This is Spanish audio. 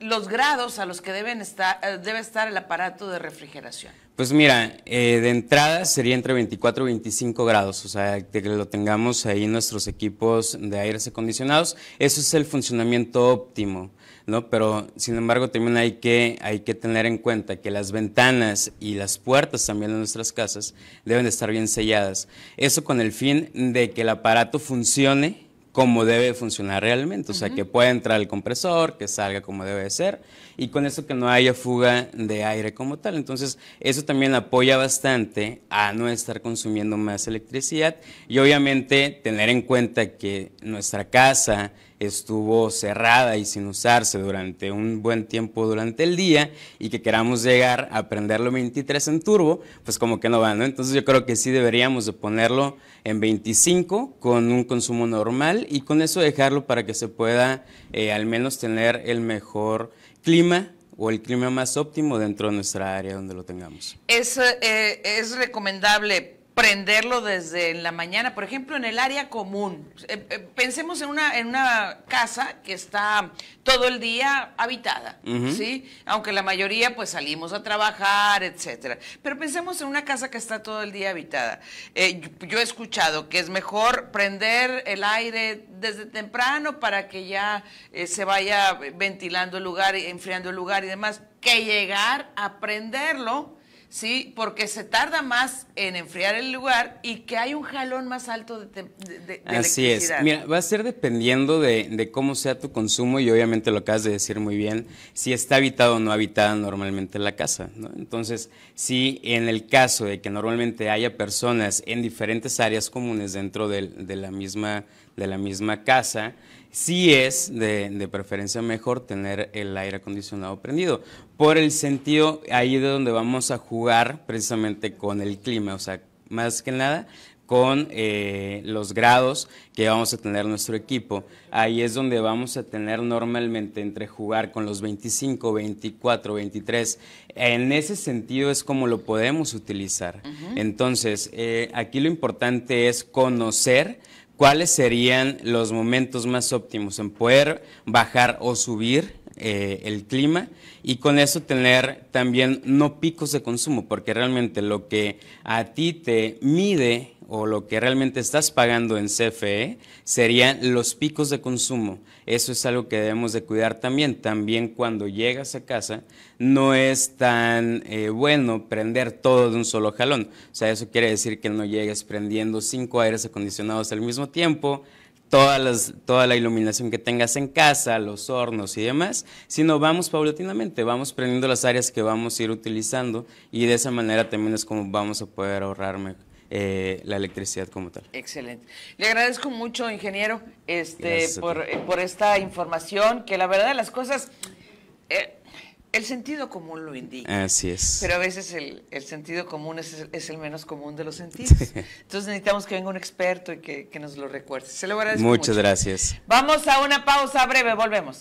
los grados a los que deben estar, eh, debe estar el aparato de refrigeración? Pues mira, eh, de entrada sería entre 24 y 25 grados, o sea, que lo tengamos ahí en nuestros equipos de aires acondicionados. Eso es el funcionamiento óptimo, ¿no? Pero, sin embargo, también hay que, hay que tener en cuenta que las ventanas y las puertas también de nuestras casas deben estar bien selladas. Eso con el fin de que el aparato funcione como debe funcionar realmente, o sea, que pueda entrar el compresor, que salga como debe ser, y con eso que no haya fuga de aire como tal. Entonces, eso también apoya bastante a no estar consumiendo más electricidad y obviamente tener en cuenta que nuestra casa, estuvo cerrada y sin usarse durante un buen tiempo durante el día y que queramos llegar a prenderlo 23 en turbo, pues como que no va, ¿no? Entonces yo creo que sí deberíamos de ponerlo en 25 con un consumo normal y con eso dejarlo para que se pueda eh, al menos tener el mejor clima o el clima más óptimo dentro de nuestra área donde lo tengamos. Es, eh, es recomendable prenderlo desde la mañana, por ejemplo, en el área común. Eh, eh, pensemos en una, en una casa que está todo el día habitada, ¿sí? Aunque la mayoría pues salimos a trabajar, etcétera. Pero pensemos en una casa que está todo el día habitada. Eh, yo, he escuchado que es mejor prender el aire desde temprano para que ya se vaya ventilando el lugar, enfriando el lugar y demás, que llegar a prenderlo ¿sí? Porque se tarda más en enfriar el lugar y que hay un jalón más alto de, de, Así es. Mira, va a ser dependiendo de, de, cómo sea tu consumo y obviamente lo acabas de decir muy bien, si está habitado o no habitada normalmente la casa, ¿no? Entonces, si en el caso de que normalmente haya personas en diferentes áreas comunes dentro de, la misma de la misma casa, sí es de, preferencia mejor tener el aire acondicionado prendido, por el sentido ahí de donde vamos a jugar precisamente con el clima, o sea, más que nada con eh, los grados que vamos a tener nuestro equipo. Ahí es donde vamos a tener normalmente entre jugar con los 25, 24, 23. En ese sentido es como lo podemos utilizar. Entonces, eh, aquí lo importante es conocer ¿cuáles serían los momentos más óptimos en poder bajar o subir eh, el clima y con eso tener también no picos de consumo? Porque realmente lo que a ti te mide o lo que realmente estás pagando en CFE serían los picos de consumo. Eso es algo que debemos de cuidar también. También cuando llegas a casa no es tan eh, bueno prender todo de un solo jalón. O sea, eso quiere decir que no llegues prendiendo cinco aires acondicionados al mismo tiempo, Todas las, toda la iluminación que tengas en casa, los hornos y demás, sino vamos paulatinamente, vamos prendiendo las áreas que vamos a ir utilizando y de esa manera también es como vamos a poder ahorrarme eh, la electricidad como tal. Excelente. Le agradezco mucho, ingeniero, este, por, esta información, que la verdad de las cosas... Eh, el sentido común lo indica. Así es. Pero a veces el, sentido común es, es, el menos común de los sentidos. Entonces necesitamos que venga un experto y que, nos lo recuerde. Se lo agradezco. Muchas gracias. Vamos a una pausa breve, volvemos.